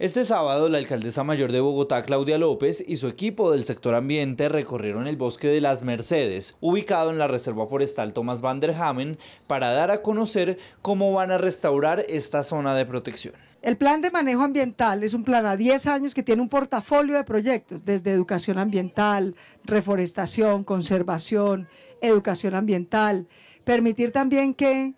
Este sábado, la alcaldesa mayor de Bogotá, Claudia López, y su equipo del sector ambiente recorrieron el bosque de las Mercedes, ubicado en la Reserva Forestal Tomás van der para dar a conocer cómo van a restaurar esta zona de protección. El plan de manejo ambiental es un plan a 10 años que tiene un portafolio de proyectos, desde educación ambiental, reforestación, conservación, educación ambiental, permitir también que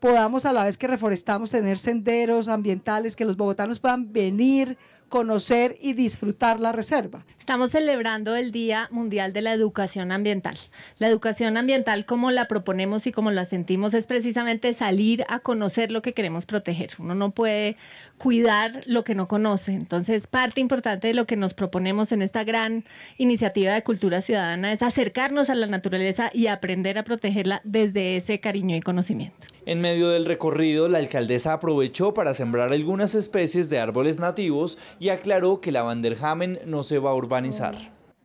podamos a la vez que reforestamos tener senderos ambientales, que los bogotanos puedan venir, conocer y disfrutar la reserva. Estamos celebrando el Día Mundial de la Educación Ambiental. La educación ambiental, como la proponemos y como la sentimos, es precisamente salir a conocer lo que queremos proteger. Uno no puede cuidar lo que no conoce. Entonces, parte importante de lo que nos proponemos en esta gran iniciativa de cultura ciudadana es acercarnos a la naturaleza y aprender a protegerla desde ese cariño y conocimiento. En medio del recorrido, la alcaldesa aprovechó para sembrar algunas especies de árboles nativos y aclaró que la Vanderhamen no se va a urbanizar.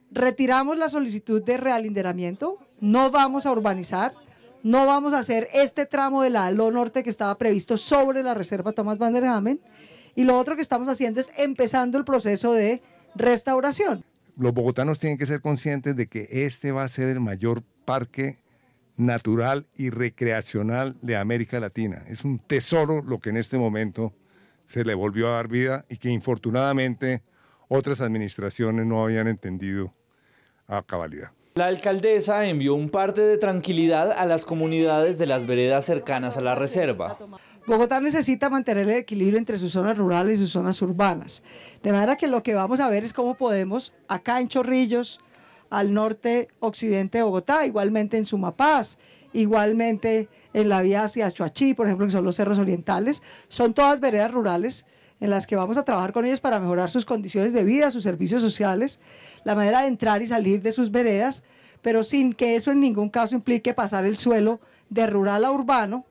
Retiramos la solicitud de realinderamiento, no vamos a urbanizar, no vamos a hacer este tramo de la lo Norte que estaba previsto sobre la reserva Tomás Vanderhamen y lo otro que estamos haciendo es empezando el proceso de restauración. Los bogotanos tienen que ser conscientes de que este va a ser el mayor parque natural y recreacional de América Latina. Es un tesoro lo que en este momento se le volvió a dar vida y que infortunadamente otras administraciones no habían entendido a cabalidad. La alcaldesa envió un parte de tranquilidad a las comunidades de las veredas cercanas a la reserva. Bogotá necesita mantener el equilibrio entre sus zonas rurales y sus zonas urbanas. De manera que lo que vamos a ver es cómo podemos, acá en Chorrillos, al norte occidente de Bogotá, igualmente en Sumapaz, igualmente en la vía hacia Chuachi, por ejemplo, que son los cerros orientales. Son todas veredas rurales en las que vamos a trabajar con ellos para mejorar sus condiciones de vida, sus servicios sociales, la manera de entrar y salir de sus veredas, pero sin que eso en ningún caso implique pasar el suelo de rural a urbano,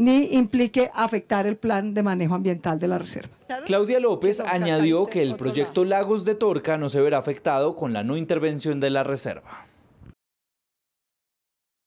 ni implique afectar el plan de manejo ambiental de la reserva. Claudia López añadió que el proyecto Lagos de Torca no se verá afectado con la no intervención de la reserva.